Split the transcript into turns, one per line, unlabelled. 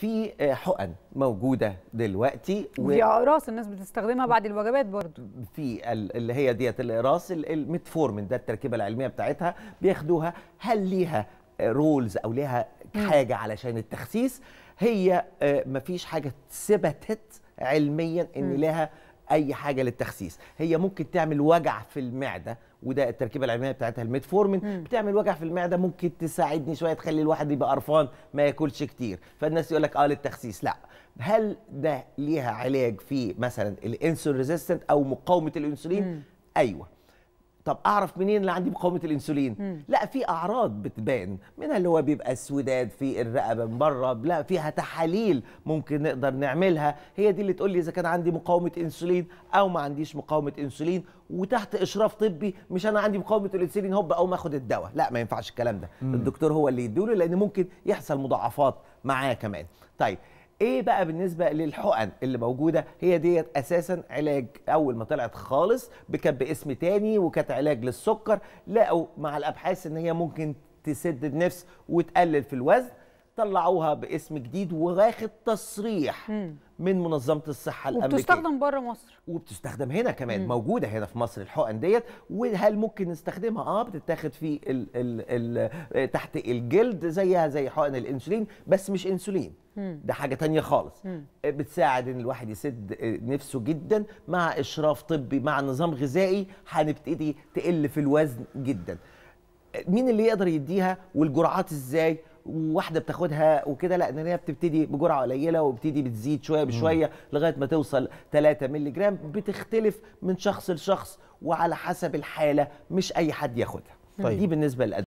في آه، حقن موجوده دلوقتي وفي دي اقراص الناس بتستخدمها بعد الوجبات برضو في اللي هي ديت الاقراص الميتفورمين ده التركيبه العلميه بتاعتها بياخدوها هل ليها رولز او ليها حاجه علشان التخسيس هي آه، مفيش حاجه ثبتت علميا ان لها اي حاجه للتخسيس هي ممكن تعمل وجع في المعده وده التركيبه العلميه بتاعتها الميتفورمين مم. بتعمل وجع في المعده ممكن تساعدني شويه تخلي الواحد يبقى قرفان ما ياكلش كتير فالناس يقول لك اه للتخسيس لا هل ده ليها علاج في مثلا الانسولين ريزيستنت او مقاومه الانسولين مم. ايوه طب اعرف منين اللي عندي مقاومه الانسولين مم. لا في اعراض بتبان منها اللي هو بيبقى السوداد في الرقبه من بره لا فيها تحاليل ممكن نقدر نعملها هي دي اللي تقول لي اذا كان عندي مقاومه انسولين او ما عنديش مقاومه انسولين وتحت اشراف طبي مش انا عندي مقاومه الانسولين هوب ما اخد الدواء لا ما ينفعش الكلام ده مم. الدكتور هو اللي يديله لان ممكن يحصل مضاعفات معاه كمان طيب ايه بقى بالنسبه للحقن اللي موجوده هي ديت اساسا علاج اول ما طلعت خالص بكان باسم تاني وكانت علاج للسكر لقوا مع الابحاث ان هي ممكن تسد النفس وتقلل في الوزن طلعوها باسم جديد وواخد تصريح من منظمه الصحه الامريكيه وبتستخدم بره مصر وبتستخدم هنا كمان مم. موجوده هنا في مصر الحقن ديت وهل ممكن نستخدمها اه بتتاخد في الـ الـ الـ تحت الجلد زيها زي حقن الانسولين بس مش انسولين ده حاجه تانية خالص إيه، بتساعد ان الواحد يسد نفسه جدا مع اشراف طبي مع نظام غذائي هنبتدي تقل في الوزن جدا مين اللي يقدر يديها والجرعات ازاي وواحده بتاخدها وكده لا ان هي بتبتدي بجرعه قليله وبتدي بتزيد شويه بشويه لغايه ما توصل 3 مللي جرام بتختلف من شخص لشخص وعلى حسب الحاله مش اي حد ياخدها طيب. دي بالنسبه للأدوية